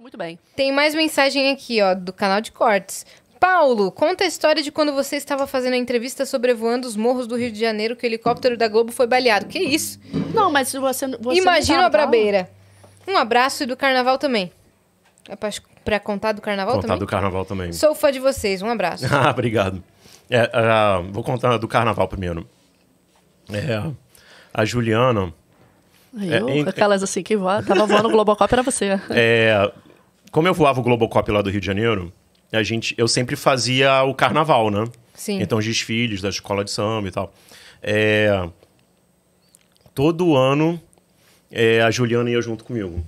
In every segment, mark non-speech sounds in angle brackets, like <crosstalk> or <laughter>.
Tá muito bem. Tem mais mensagem aqui, ó, do canal de cortes. Paulo, conta a história de quando você estava fazendo a entrevista sobrevoando os morros do Rio de Janeiro que o helicóptero da Globo foi baleado. Que isso? Não, mas você, você Imagina a brabeira. Um abraço e do carnaval também. É pra, pra contar do carnaval contar também? Contar do carnaval também. Sou fã de vocês, um abraço. <laughs> ah, obrigado. É, uh, vou contar do carnaval primeiro. É, a Juliana... Eu, é, em, aquelas assim que voa, tava voando o Globocop, era você. É como eu voava o Globocop lá do Rio de Janeiro, a gente, eu sempre fazia o carnaval, né? Sim. Então, os desfiles da escola de samba e tal. É, todo ano, é, a Juliana ia junto comigo.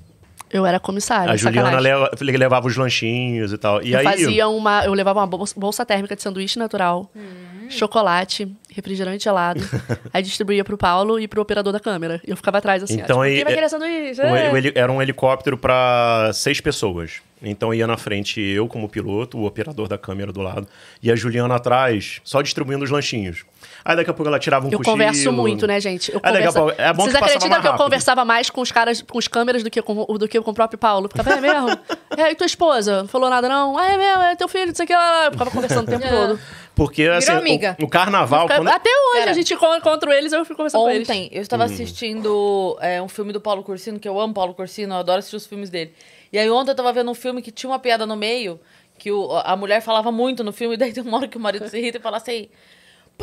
Eu era comissária. A Juliana leva, levava os lanchinhos e tal. E eu aí, fazia uma. Eu levava uma bolsa, térmica de sanduíche natural, hum. chocolate, refrigerante gelado. <laughs> aí distribuía pro Paulo e pro operador da câmera. E eu ficava atrás assim. Então, ó, tipo, vai é querer sanduíche? É. era um helicóptero para seis pessoas. Então ia na frente eu como piloto, o operador da câmera do lado, e a Juliana atrás, só distribuindo os lanchinhos. Aí daqui a pouco ela tirava um eu cochilo. Eu converso muito, né, gente? Eu converso... daqui a pouco, é bom Vocês que acreditam que eu conversava mais com os caras, com as câmeras do que com, do que com o próprio Paulo? Ficava, é mesmo? é, e tua esposa? Não falou nada, não? Ah, é mesmo, é teu filho, não sei o que lá. Eu ficava conversando o tempo é. todo. Porque, assim, o, o, carnaval... Fica... Quando... Até hoje a gente encontra eles, eu fico conversando Ontem, com eles. Ontem, eu estava hum. assistindo é, um filme do Paulo Corsino, que eu amo Paulo Corsino, eu adoro assistir os filmes dele. E aí ontem eu estava vendo um filme que tinha uma piada no meio, que o, a mulher falava muito no filme, e <laughs> daí tem uma hora que o marido se irrita e fala assim: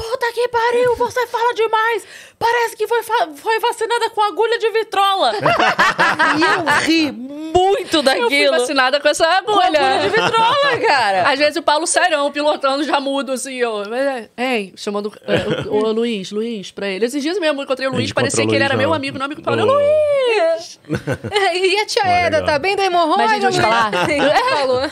Puta que pariu, você <laughs> fala demais! Parece que foi, foi vacinada com agulha de vitrola! <laughs> e eu ri muito daquilo. Eu fui vacinada com essa agulha. Com agulha de vitrola, cara! Às vezes o Paulo Serão pilotando já mudo assim, ó. É, ei, chamando é, o, o, o, Luiz, Luiz, pra ele. Esses dias mesmo eu encontrei o Luiz, parecia que ele era não. meu amigo, não amigo do Paulo. Oh. Luiz! É, e a tia Eda, tá bem da hemorroida? Mas, gente, eu te falar. Né?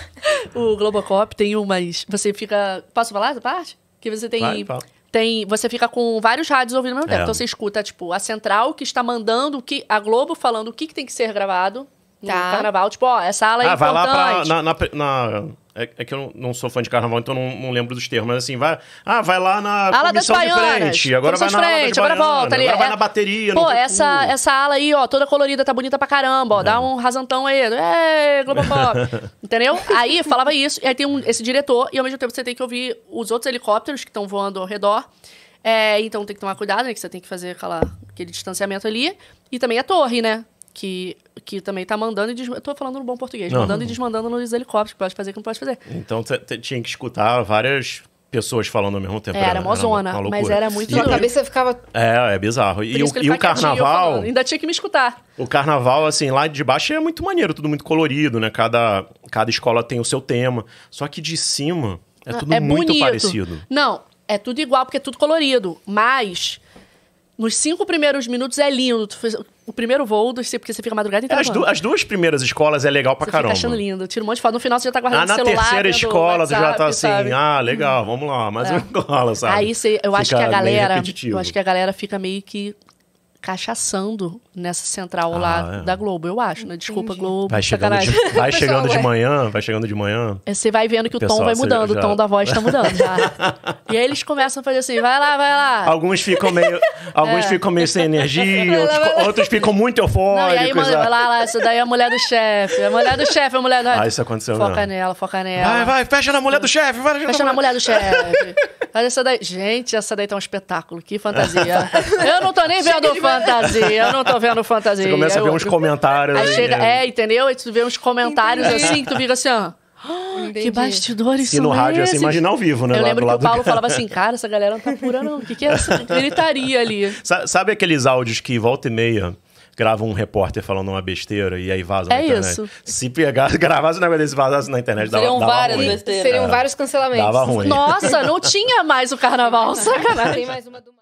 <laughs> o Globocop tem umas. Você fica. Posso falar essa parte? Que você tem. Vai, tem, você fica com vários rádios ouvindo ao mesmo tempo. É. Então você escuta, tipo, a central que está mandando o que. A Globo falando o que, que tem que ser gravado tá. no carnaval. Tipo, ó, essa ala é ah, é importante. Vai lá pra, na, na, na é, é que eu não sou fã de carnaval, então não, não, lembro dos termos. Mas assim, vai. Ah, vai lá na ala comissão das de frente. Agora vai na frente, ala agora volta ali. Agora é, vai na bateria. Pô, essa, essa ala aí, ó, toda colorida, tá bonita pra caramba, ó. É. Dá um rasantão aí. Né? É, Pop. <laughs> Entendeu? Aí falava isso. E aí tem um, esse diretor, e ao mesmo tempo você tem que ouvir os outros helicópteros que estão voando ao redor. É, então tem que tomar cuidado, né? Que você tem que fazer aquela, aquele distanciamento ali. E também a torre, né? que, que também tá mandando e desmandando. Estou falando no bom português, mandando e desmandando nos helicópteros, que pode fazer, que não pode fazer. Então tinha que escutar várias pessoas falando ao mesmo tempo. É, era, era mó zona, mas era muito... a cabeça ficava... É, é bizarro. E, o, e o carnaval... Ainda tinha que me escutar. O carnaval, assim, lá de baixo é muito maneiro, tudo muito colorido, né? Cada, cada escola tem o seu tema. Só que de cima é ah, tudo é muito bonito. parecido. Não, é tudo igual, porque é tudo colorido. Mas nos cinco primeiros minutos é lindo. o primeiro voo, do, porque você fica madrugada e é, as, du as, duas primeiras escolas é legal pra você caramba. Fica achando lindo. Tira um monte de foto. No final você já tá guardando ah, o celular. na terceira escola WhatsApp, você já tá assim, sabe? ah, legal, vamos lá, mais é. uma escola, sabe? Aí você, eu fica acho que a galera. Eu acho que a galera fica meio que cachaçando nessa central ah, lá é. da Globo, eu acho, né? Desculpa, Entendi. Globo. Vai chegando, de, vai <laughs> chegando de manhã, vai chegando de manhã. É, você vai vendo que o, tom vai mudando, já... o tom da voz tá mudando já. e aí eles começam a fazer assim, vai lá, vai lá. Alguns ficam meio, <laughs> é. alguns é. ficam meio sem energia, outros, outros, ficam muito eufóricos. Não, e aí, né? lá, lá, essa daí é a mulher do chefe, a mulher do chefe, a mulher do... Ah, isso aconteceu Foca não. nela, foca nela. Vai, vai, fecha na mulher do chefe, fecha, fecha na mulher do chefe. <laughs> Mas essa daí, gente, essa daí tá um espetáculo, que fantasia. <laughs> eu não tô nem vendo fantasia, eu não tô vendo fantasia. Você começa a ver uns comentários. Aí né? chega, é, entendeu? Aí tu vê uns comentários Entendi. assim, que tu fica assim, ó. <gasps> que bastidores são E no rádio, é assim, esses? assim, imagina ao vivo, né? Eu lembro que o Paulo falava assim, cara, essa galera não tá pura não. O que, que é essa gritaria ali? <laughs> Sabe aqueles áudios que volta e meia grava um repórter falando uma besteira e aí vaza é na internet. Isso. Se pegar, <laughs> gravasse um negócio desse vazasse na internet, dava, Seriam dava várias ruim. Besteiras. Seriam é. vários cancelamentos. Dava ruim. Nossa, não tinha mais o carnaval, <laughs> sacanagem. Tem mais uma do...